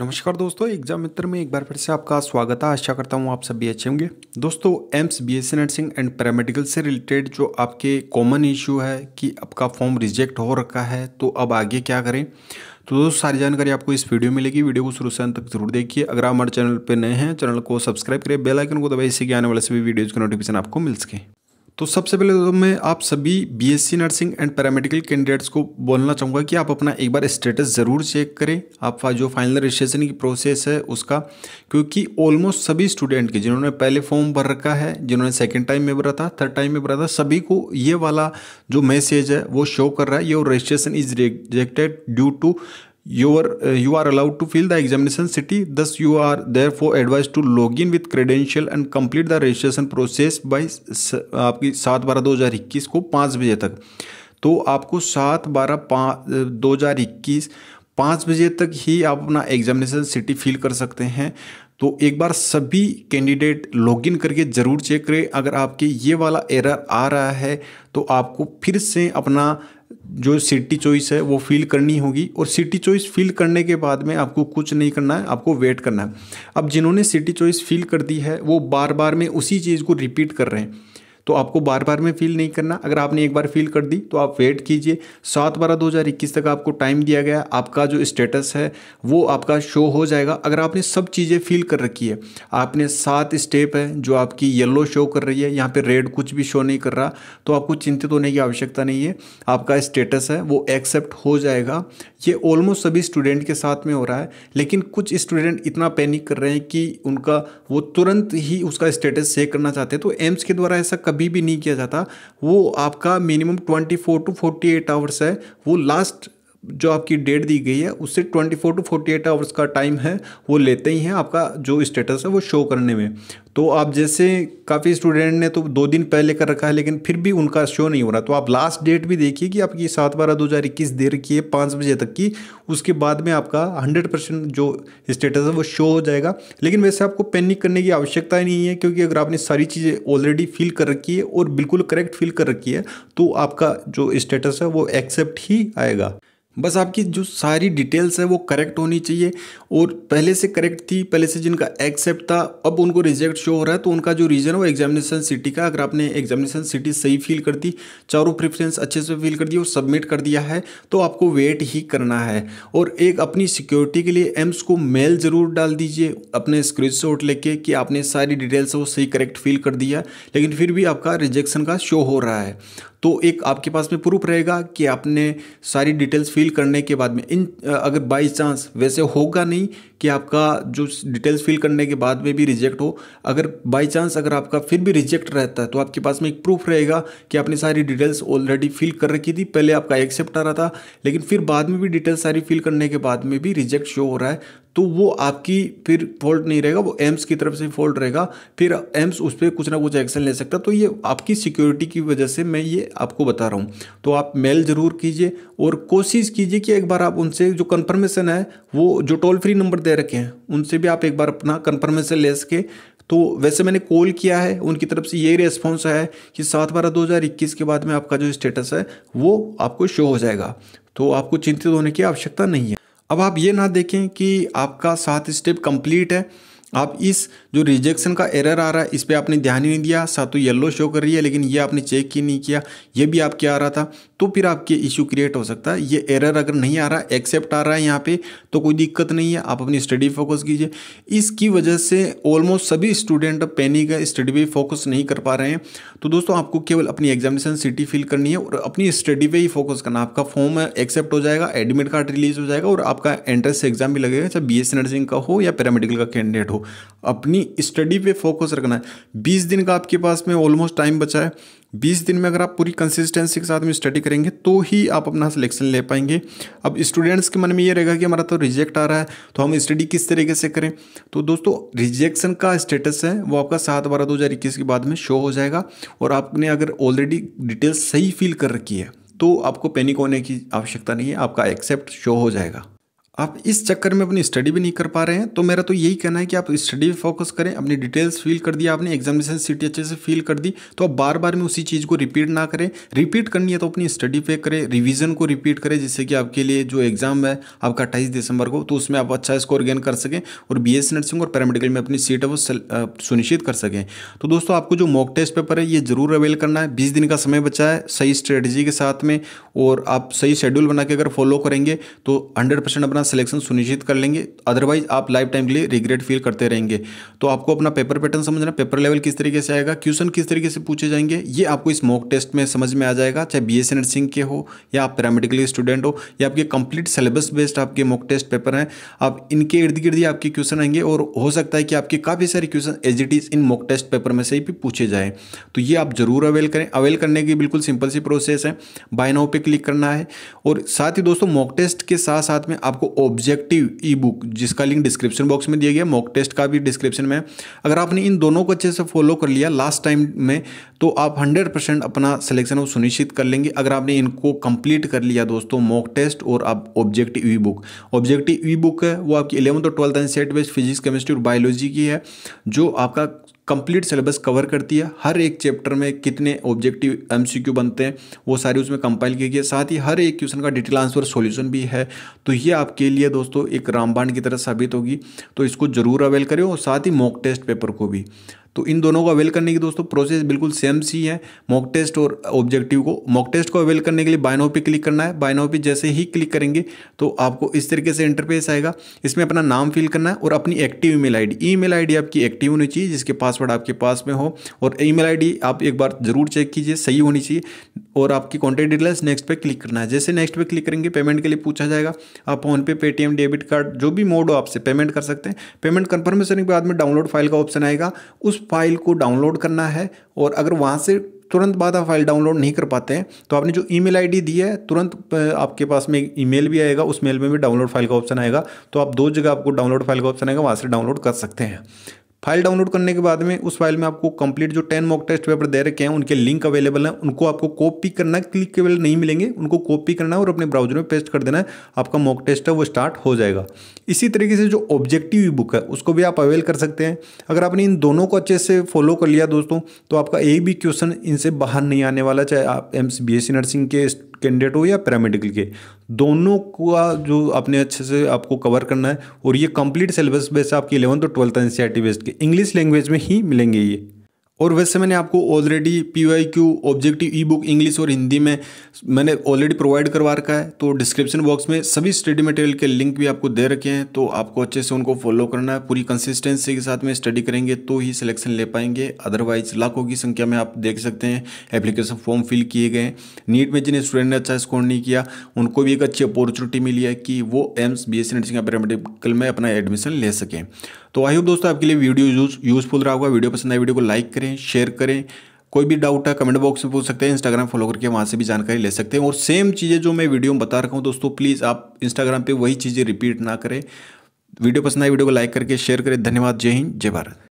नमस्कार दोस्तों एग्जाम मित्र में एक बार फिर से आपका स्वागत है आशा करता हूँ आप सभी अच्छे होंगे दोस्तों AIIMS B S nursing and paramedical से रिलेटेड जो आपके कॉमन इशू है कि आपका फॉर्म रिजेक्ट हो रखा है तो अब आगे क्या करें तो दोस्तों सारी जानकारी आपको इस वीडियो में मिलेगी वीडियो को शुरू से अंत तक जरूर देखिए अगर आप हमारे चैनल पर नए हैं चैनल को सब्सक्राइब करें बेलाइकन को दबाए इससे आने वाले सभी वीडियोज़ का नोटिफिकेशन आपको मिल सके तो सबसे पहले तो मैं आप सभी BSc nursing and paramedical candidates को बोलना चाहूँगा कि आप अपना एक बार स्टेटस ज़रूर चेक करें आप जो फाइनल रजिस्ट्रेशन की प्रोसेस है उसका क्योंकि ऑलमोस्ट सभी स्टूडेंट के जिन्होंने पहले फॉर्म भर रखा है जिन्होंने सेकेंड टाइम में भरा था थर्ड टाइम में भरा था सभी को ये वाला जो मैसेज है वो शो कर रहा है ये registration is rejected due to you are, uh, you are allowed to fill the examination city thus you are therefore advised to log in with credential and complete the registration process by आपकी सात बारह दो हज़ार इक्कीस को पाँच बजे तक तो आपको सात बारह पाँच दो हज़ार इक्कीस पाँच बजे तक ही आप अपना एग्जामिनेशन सिटी फिल कर सकते हैं तो एक बार सभी कैंडिडेट लॉगिन करके ज़रूर चेक करें अगर आपके ये वाला एरर आ रहा है तो आपको फिर से अपना जो सिटी चॉइस है वो फील करनी होगी और सिटी चॉइस फील करने के बाद में आपको कुछ नहीं करना है आपको वेट करना है अब जिन्होंने सिटी चॉइस फील कर दी है वो बार बार में उसी चीज़ को रिपीट कर रहे हैं तो आपको बार बार में फ़ील नहीं करना अगर आपने एक बार फील कर दी तो आप वेट कीजिए सात बारह दो हज़ार इक्कीस तक आपको टाइम दिया गया आपका जो स्टेटस है वो आपका शो हो जाएगा अगर आपने सब चीज़ें फील कर रखी है आपने सात स्टेप है जो आपकी येलो शो कर रही है यहाँ पर रेड कुछ भी शो नहीं कर रहा तो आपको चिंतित होने की आवश्यकता नहीं है आपका स्टेटस है वो एक्सेप्ट हो जाएगा ये ऑलमोस्ट सभी स्टूडेंट के साथ में हो रहा है लेकिन कुछ स्टूडेंट इतना पैनिक कर रहे हैं कि उनका वो तुरंत ही उसका स्टेटस चेक करना चाहते हैं तो एम्स के द्वारा ऐसा कभी कभी भी नहीं किया जाता वो आपका मिनिमम 24 टू 48 आवर्स है वो लास्ट जो आपकी डेट दी गई है उससे 24 टू 48 आवर्स का टाइम है वो लेते ही हैं आपका जो स्टेटस है वो शो करने में तो आप जैसे काफ़ी स्टूडेंट ने तो दो दिन पहले कर रखा है लेकिन फिर भी उनका शो नहीं हो रहा तो आप लास्ट डेट भी देखिए कि आपकी सात बारह दो हज़ार इक्कीस देर की है पाँच बजे तक की उसके बाद में आपका हंड्रेड परसेंट जो स्टेटस है वो शो हो जाएगा लेकिन वैसे आपको पैनिक करने की आवश्यकता ही नहीं है क्योंकि अगर आपने सारी चीज़ें ऑलरेडी फिल कर रखी है और बिल्कुल करेक्ट फिल कर रखी है तो आपका जो स्टेटस है वो एक्सेप्ट ही आएगा बस आपकी जो सारी डिटेल्स है वो करेक्ट होनी चाहिए और पहले से करेक्ट थी पहले से जिनका एक्सेप्ट था अब उनको रिजेक्ट शो हो रहा है तो उनका जो रीज़न है वो एग्जामिनेशन सिटी का अगर आपने एग्जामिनेशन सिटी सही फ़ील कर दी चारों प्रेफरेंस अच्छे से फील कर दी और सबमिट कर दिया है तो आपको वेट ही करना है और एक अपनी सिक्योरिटी के लिए एम्स को मेल ज़रूर डाल दीजिए अपने स्क्रीन शॉट लेके कि आपने सारी डिटेल्स वो सही करेक्ट फील कर दिया लेकिन फिर भी आपका रिजेक्शन का शो हो रहा है तो एक आपके पास में प्रूफ रहेगा कि आपने सारी डिटेल्स फिल करने के बाद में इन अगर बाई चांस वैसे होगा नहीं कि आपका जो डिटेल्स फिल करने के बाद में भी रिजेक्ट हो अगर बाई चांस अगर आपका फिर भी रिजेक्ट रहता है तो आपके पास में एक प्रूफ रहेगा कि आपने सारी डिटेल्स ऑलरेडी फिल कर रखी थी पहले आपका एक्सेप्ट आ रहा था लेकिन फिर बाद में भी डिटेल्स सारी फिल करने के बाद में भी रिजेक्ट शो हो रहा है तो वो आपकी फिर फॉल्ट नहीं रहेगा वो एम्स की तरफ से फॉल्ट रहेगा फिर एम्स उस पर कुछ ना कुछ एक्शन ले सकता तो ये आपकी सिक्योरिटी की वजह से मैं ये आपको बता रहा हूँ तो आप मेल ज़रूर कीजिए और कोशिश कीजिए कि एक बार आप उनसे जो कन्फर्मेशन है वो जो टोल फ्री नंबर दे रखे हैं उनसे भी आप एक बार अपना कन्फर्मेशन ले सके तो वैसे मैंने कॉल किया है उनकी तरफ से ये रेस्पॉन्स आया है कि सात बारह दो हज़ार इक्कीस के बाद में आपका जो स्टेटस है वो आपको शो हो जाएगा तो आपको चिंतित होने की आवश्यकता नहीं है अब आप ये ना देखें कि आपका सात स्टेप कंप्लीट है आप इस जो रिजेक्शन का एरर आ रहा है इस पर आपने ध्यान ही नहीं दिया सातों येलो शो कर रही है लेकिन ये आपने चेक ही नहीं किया ये भी आपके आ रहा था तो फिर आपके इशू क्रिएट हो सकता है ये एरर अगर नहीं आ रहा एक्सेप्ट आ रहा है यहाँ पे तो कोई दिक्कत नहीं है आप अपनी स्टडी फोकस कीजिए इसकी वजह से ऑलमोस्ट सभी स्टूडेंट पैनिक स्टडी पर फोकस नहीं कर पा रहे हैं तो दोस्तों आपको केवल अपनी एग्जामिनेशन सिटी फिल करनी है और अपनी स्टडी पर ही फोकस करना आपका फॉर्म एक्सेप्ट हो जाएगा एडमिट कार्ड रिलीज हो जाएगा और आपका एंट्रेंस एग्जाम भी लगेगा चाहे बी एस नर्सिंग का हो या पैरामेडिकल का कैंडिडेट हो हो अपनी स्टडी पे फोकस रखना है बीस दिन का आपके पास में ऑलमोस्ट टाइम बचा है बीस दिन में अगर आप पूरी कंसिस्टेंसी के साथ में स्टडी करेंगे तो ही आप अपना सिलेक्शन ले पाएंगे अब स्टूडेंट्स के मन में ये रहेगा कि हमारा तो रिजेक्ट आ रहा है तो हम स्टडी किस तरीके से करें तो दोस्तों रिजेक्शन का स्टेटस है वो आपका सात बारह दो हज़ार इक्कीस के बाद में शो हो जाएगा और आपने अगर ऑलरेडी डिटेल्स सही फील कर रखी है तो आपको पैनिक होने की आवश्यकता नहीं है आपका एक्सेप्ट शो हो जाएगा आप इस चक्कर में अपनी स्टडी भी नहीं कर पा रहे हैं तो मेरा तो यही कहना है कि आप स्टडी पे फोकस करें अपनी डिटेल्स फिल कर दिया आपने एग्जामिनेशन सीट अच्छे से फिल कर दी तो आप बार बार में उसी चीज़ को रिपीट ना करें रिपीट करनी है तो अपनी स्टडी पे करें रिविजन को रिपीट करें जिससे कि आपके लिए जो एग्ज़ाम है आपका अट्ठाईस दिसंबर को तो उसमें आप अच्छा स्कोर गेन कर सकें और बी नर्सिंग और पैरामेडिकल में अपनी सीट है वो सुनिश्चित कर सकें तो दोस्तों आपको जो मॉक टेस्ट पेपर है ये ज़रूर अवेल करना है बीस दिन का समय बचा है सही स्ट्रेटजी के साथ में और आप सही शेड्यूल बना के अगर फॉलो करेंगे तो हंड्रेड अपना सिलेक्शन सुनिश्चित कर लेंगे अदरवाइज आप लाइफ टाइम के लिए रिग्रेट फील करते रहेंगे तो आपको अपना पेपर पैटर्न समझना पेपर लेवल किस तरीके से आएगा क्वेश्चन किस तरीके से पूछे जाएंगे ये आपको इस मॉक टेस्ट में समझ में आ जाएगा चाहे बी एस नर्सिंग के हो या आप पैरामेडिकल स्टूडेंट हो या आपके कंप्लीट सिलेबस बेस्ड आपके मॉक टेस्ट पेपर हैं आप इनके इर्द गिर्द ही आपके क्वेश्चन आएंगे और हो सकता है कि आपके काफ़ी सारे question as it is in mock test paper में से ही भी पूछे जाएँ तो ये आप जरूर अवेल करें अवेल करने की बिल्कुल सिंपल सी प्रोसेस है बाय नाउ पे क्लिक करना है और साथ ही दोस्तों मॉक टेस्ट के साथ साथ में आपको ऑब्जेक्टिव ई बुक जिसका लिंक डिस्क्रिप्शन बॉक्स में दिया गया मॉक टेस्ट का भी डिस्क्रिप्शन में अगर आपने इन दोनों को अच्छे से फॉलो कर लिया लास्ट टाइम में तो आप हंड्रेड परसेंट अपना सिलेक्शन सुनिश्चित कर लेंगे अगर आपने इनको कंप्लीट कर लिया दोस्तों मॉक टेस्ट और आप objective e book objective e book है वो आपकी इलेवंथ और twelfth and set best physics chemistry और बायोलॉजी की है जो आपका कंप्लीट सिलेबस कवर करती है हर एक चैप्टर में कितने ऑब्जेक्टिव एमसीक्यू बनते हैं वो सारी उसमें कंपाइल की गई है साथ ही हर एक क्वेश्चन का डिटेल आंसर सॉल्यूशन भी है तो ये आपके लिए दोस्तों एक रामबाण की तरह साबित होगी तो इसको ज़रूर अवेल करें और साथ ही मॉक टेस्ट पेपर को भी तो इन दोनों को अवेल करने की दोस्तों प्रोसेस बिल्कुल सेम सी है मॉक टेस्ट और ऑब्जेक्टिव को मॉक टेस्ट को अवेल करने के लिए बायनोपी क्लिक करना है बायनोपी जैसे ही क्लिक करेंगे तो आपको इस तरीके से इंटरफेस आएगा इसमें अपना नाम फिल करना है और अपनी active email ID email ID आपकी एक्टिव होनी चाहिए जिसके पासवर्ड आपके पास में हो और ईमेल आईडी आप एक बार ज़रूर चेक कीजिए सही होनी चाहिए और आपकी कॉन्टैक्ट डिटेल्स नेक्स्ट पे क्लिक करना है जैसे नेक्स्ट पे क्लिक करेंगे पेमेंट के लिए पूछा जाएगा आप फ़ोनपे पेटीएम डेबिट कार्ड जो भी मोड हो आपसे पेमेंट कर सकते हैं पेमेंट कन्फर्मेशन के बाद में डाउनलोड फाइल का ऑप्शन आएगा उस फाइल को डाउनलोड करना है और अगर वहाँ से तुरंत बाद आप फाइल डाउनलोड नहीं कर पाते हैं तो आपने जो ईमेल आईडी दी है तुरंत आपके पास में एक ईमेल भी आएगा उस मेल में भी डाउनलोड फाइल का ऑप्शन आएगा तो आप दो जगह आपको डाउनलोड फाइल का ऑप्शन आएगा वहाँ से डाउनलोड कर सकते हैं फाइल डाउनलोड करने के बाद में उस फाइल में आपको कंप्लीट जो टेन मॉक टेस्ट पेपर दे रखे हैं उनके लिंक अवेलेबल हैं उनको आपको कॉपी करना क्लिक केवल नहीं मिलेंगे उनको कॉपी करना है और अपने ब्राउजर में पेस्ट कर देना है आपका मॉक टेस्ट है वो स्टार्ट हो जाएगा इसी तरीके से जो ऑब्जेक्टिव ई बुक है उसको भी आप अवेल कर सकते हैं अगर आपने इन दोनों को अच्छे से फॉलो कर लिया दोस्तों तो आपका एक भी क्वेश्चन इनसे बाहर नहीं आने वाला चाहे आप एम्स बी नर्सिंग के कैंडिडेट हो या पैरामेडिकल के दोनों का जो आपने अच्छे से आपको कवर करना है और ये कंप्लीट सिलेबस बेस आपके इलेवंथ और ट्वेल्थ एन सी बेस्ड के इंग्लिश लैंग्वेज में ही मिलेंगे ये और वैसे मैंने आपको already P Y Q objective e book English और हिंदी में मैंने ऑलरेडी प्रोवाइड करवा रखा है तो डिस्क्रिप्शन बॉक्स में सभी स्टडी मटेरियल के लिंक भी आपको दे रखे हैं तो आपको अच्छे से उनको फॉलो करना है पूरी कंसिस्टेंसी के साथ में स्टडी करेंगे तो ही सिलेक्शन ले पाएंगे अदरवाइज लाखों की संख्या में आप देख सकते हैं एप्लीकेशन फॉर्म फिल किए गए नीट में जिन्हें स्टूडेंट ने अच्छा स्कोर नहीं किया उनको भी एक अच्छी अपॉर्चुनिटी मिली है कि वो AIIMS B S C nursing paramedical में अपना एडमिशन ले सकें तो आई होप दोस्तों आपके लिए वीडियो यूजफुल रहा होगा वीडियो पसंद आए वीडियो को लाइक करें करें शेयर करें कोई भी डाउट है कमेंट बॉक्स में पूछ सकते हैं इंस्टाग्राम फॉलो करके वहाँ से भी जानकारी ले सकते हैं और सेम चीज़ें जो मैं वीडियो में बता रखा हूँ दोस्तों प्लीज़ आप इंस्टाग्राम पर वही चीज़ें रिपीट ना करें वीडियो पसंद आए वीडियो को लाइक करके शेयर करें धन्यवाद जय हिंद जय भारत